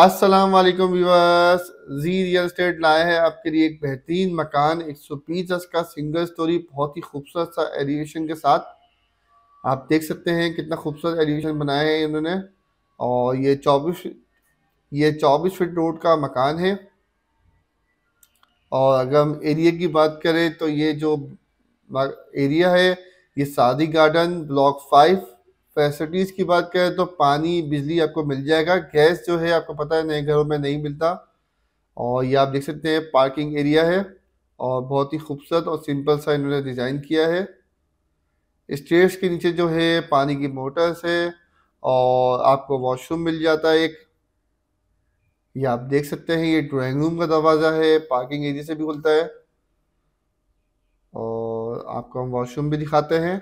अस्सलाम वालेकुम व्यूअर्स जी real estate लाया है आपके लिए एक बेहतरीन मकान एक सौ बीस का सिंगल स्टोरी बहुत ही खूबसूरत सा एलिवेशन के साथ आप देख सकते हैं कितना खूबसूरत एलिवेशन बनाया है इन्होंने और ये चौबीस ये चौबीस फिट रोड का मकान है और अगर हम एरिया की बात करें तो ये जो एरिया है ये सादी गार्डन ब्लॉक फाइव फैसिलिटीज की बात करें तो पानी बिजली आपको मिल जाएगा गैस जो है आपको पता है नए घरों में नहीं मिलता और ये आप देख सकते हैं पार्किंग एरिया है और बहुत ही खूबसूरत और सिंपल सा इन्होंने डिज़ाइन किया है स्टेयर्स के नीचे जो है पानी की मोटर्स है और आपको वॉशरूम मिल जाता है एक ये आप देख सकते हैं ये ड्राइंग रूम का दरवाज़ा है पार्किंग एरिया से भी खुलता है और आपको हम वॉशरूम भी दिखाते हैं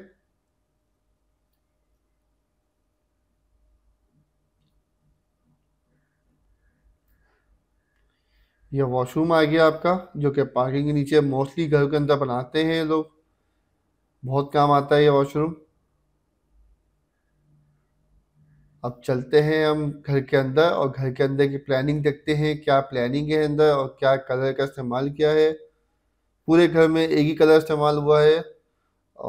ये वॉशरूम आ गया आपका जो कि पार्किंग के नीचे मोस्टली घर के अंदर बनाते हैं लोग बहुत काम आता है ये वॉशरूम अब चलते हैं हम घर के अंदर और घर के अंदर की प्लानिंग देखते हैं क्या प्लानिंग है अंदर और क्या कलर का इस्तेमाल किया है पूरे घर में एक ही कलर इस्तेमाल हुआ है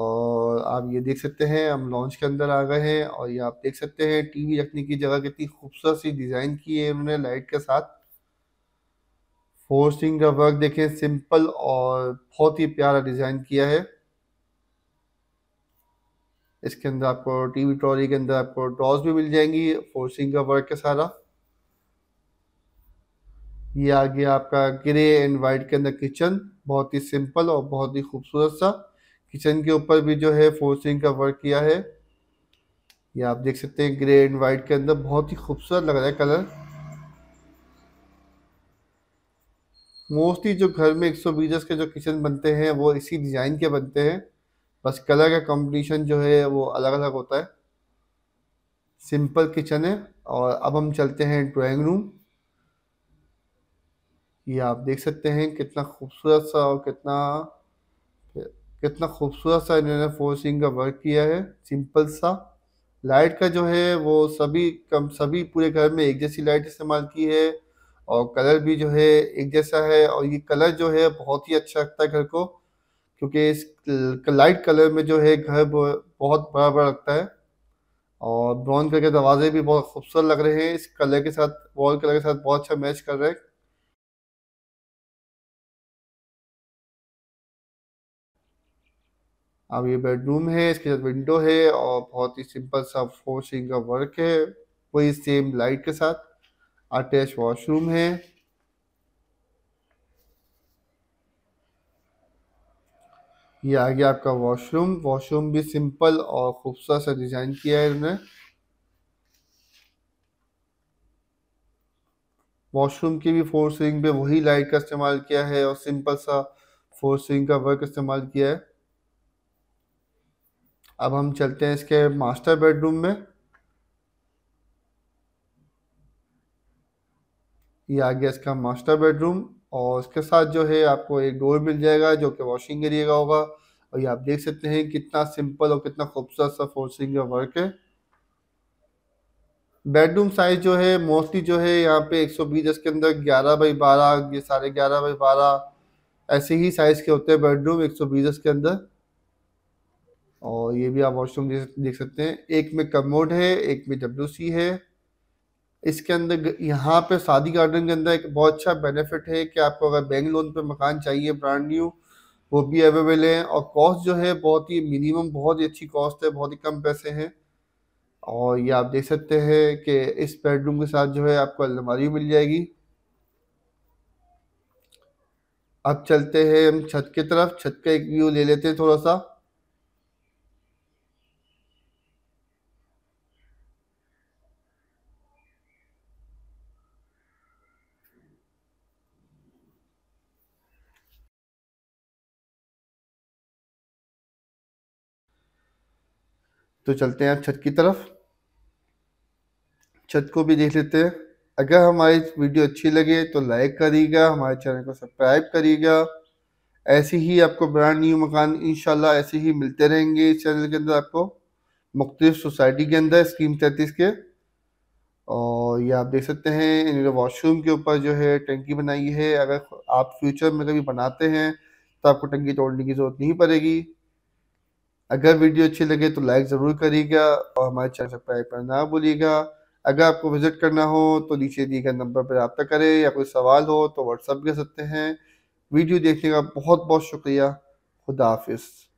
और आप ये देख सकते हैं हम लॉन्च के अंदर आ गए हैं और ये आप देख सकते हैं टीवी रखने की जगह कितनी खूबसूरत सी डिज़ाइन की है उन्होंने लाइट के साथ होस्टिंग का वर्क देखें सिंपल और बहुत ही प्यारा डिज़ाइन किया है इसके अंदर आपको टीवी ट्रॉली के अंदर आपको टॉस भी मिल जाएंगी फोर्सिंग का वर्क है सारा ये आ गया आपका ग्रे एंड वाइट के अंदर किचन बहुत ही सिंपल और बहुत ही खूबसूरत सा किचन के ऊपर भी जो है फोर्सिंग का वर्क किया है ये आप देख सकते हैं ग्रे एंड वाइट के अंदर बहुत ही खूबसूरत लग रहा है कलर मोस्टली जो घर में एक सौ बीस के जो किचन बनते हैं वो इसी डिज़ाइन के बनते हैं बस कलर का कॉम्बिनेशन जो है वो अलग अलग होता है सिंपल किचन है और अब हम चलते हैं ड्राइंग रूम ये आप देख सकते हैं कितना खूबसूरत सा और कितना कितना खूबसूरत सा इन्होंने फोर्सिंग का वर्क किया है सिंपल सा लाइट का जो है वो सभी कम सभी पूरे घर में एक जैसी लाइट इस्तेमाल की है और कलर भी जो है एक जैसा है और ये कलर जो है बहुत ही अच्छा लगता है घर को क्योंकि इस लाइट कलर में जो है घर बहुत बड़ा बड़ा लगता है और ब्राउन कलर के दरवाजे भी बहुत खूबसूरत लग रहे हैं इस कलर के साथ वॉल कलर के साथ बहुत अच्छा मैच कर रहे हैं अब ये बेडरूम है इसके साथ विंडो है और बहुत ही सिंपल सा फोर का वर्क है वही सेम लाइट के साथ अटैच वॉशरूम है ये आ गया आपका वॉशरूम वॉशरूम भी सिंपल और खूबसूरत सा डिजाइन किया है इन्होंने वॉशरूम की भी फोर स्विंग पे वही लाइट का इस्तेमाल किया है और सिंपल सा फोर स्विंग का वर्क इस्तेमाल किया है अब हम चलते हैं इसके मास्टर बेडरूम में ये आ गया इसका मास्टर बेडरूम और उसके साथ जो है आपको एक डोर मिल जाएगा जो कि वॉशिंग एरिया का होगा और ये आप देख सकते हैं कितना सिंपल और कितना खूबसूरत सा फोर्सिंग का वर्क है बेडरूम साइज जो है मोस्टली जो है यहाँ पे 120 के अंदर 11 बाई 12 ये साढ़े ग्यारह बाई बारह ऐसे ही साइज के होते हैं बेडरूम 120 के अंदर और ये भी आप वॉशरूम देख सकते हैं एक में कमोड है एक में डब्ल्यू है इसके अंदर यहाँ पे शादी गार्डन के अंदर एक बहुत अच्छा बेनिफिट है कि आपको अगर बैंक लोन पे मकान चाहिए ब्रांड न्यू वो भी अवेलेबल है और कॉस्ट जो है बहुत ही मिनिमम बहुत ही अच्छी कॉस्ट है बहुत ही कम पैसे हैं और ये आप देख सकते हैं कि इस बेडरूम के साथ जो है आपको अलमारी मिल जाएगी अब चलते हैं हम छत की तरफ छत का एक व्यू ले लेते हैं थोड़ा सा तो चलते हैं छत की तरफ छत को भी देख लेते हैं अगर हमारी वीडियो अच्छी लगे तो लाइक करिएगा हमारे चैनल को सब्सक्राइब करिएगा ऐसे ही आपको ब्रांड न्यू मकान इनशाला ऐसे ही मिलते रहेंगे इस चैनल के अंदर आपको मुख्तलिफ सोसाइटी के अंदर स्कीम तैतीस के और ये आप देख सकते हैं इनके वॉशरूम के ऊपर जो है टंकी बनाई है अगर आप फ्यूचर में कभी बनाते हैं तो आपको टंकी तोड़ने की ज़रूरत नहीं पड़ेगी अगर वीडियो अच्छी लगे तो लाइक ज़रूर करिएगा और हमारे चैनल सब्सक्राइब करना ना भूलिएगा अगर आपको विज़िट करना हो तो नीचे दिए गए नंबर पर रबता करें या कोई सवाल हो तो व्हाट्सअप कर सकते हैं वीडियो देखने का बहुत बहुत शुक्रिया खुदा हाफिज़